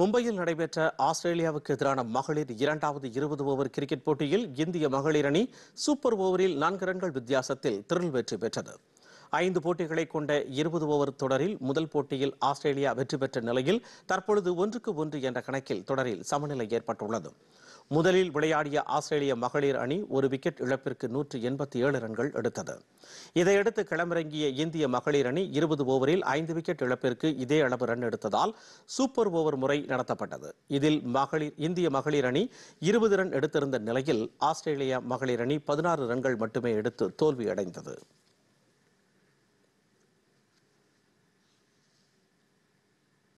மும்பையில் நடைபெற்ற ஆஸ்திரேலியாவுக்கு எதிரான மகளிர் இரண்டாவது இருபது ஓவர் கிரிக்கெட் போட்டியில் இந்திய மகளிர் அணி சூப்பர் ஓவரில் நான்கு ரன்கள் வித்தியாசத்தில் திருள் வெற்றி பெற்றது ஐந்து போட்டிகளை கொண்ட இருபது ஓவர் தொடரில் முதல் போட்டியில் ஆஸ்திரேலியா வெற்றி பெற்ற நிலையில் தற்பொழுது ஒன்றுக்கு ஒன்று என்ற கணக்கில் தொடரில் சமநிலை ஏற்பட்டுள்ளது முதலில் விளையாடிய ஆஸ்திரேலிய மகளிர் அணி ஒரு விக்கெட் இழப்பிற்கு நூற்று எண்பத்தி ஏழு ரன்கள் எடுத்தது இதையடுத்து களமிறங்கிய இந்திய மகளிர் அணி இருபது ஓவரில் ஐந்து விக்கெட் இழப்பிற்கு இதே அளவு ரன் எடுத்ததால் சூப்பர் ஓவர் முறை நடத்தப்பட்டது இதில் மகளிர் இந்திய மகளிர் அணி இருபது ரன் எடுத்திருந்த நிலையில் ஆஸ்திரேலிய மகளிர் அணி பதினாறு ரன்கள் மட்டுமே எடுத்து தோல்வியடைந்தது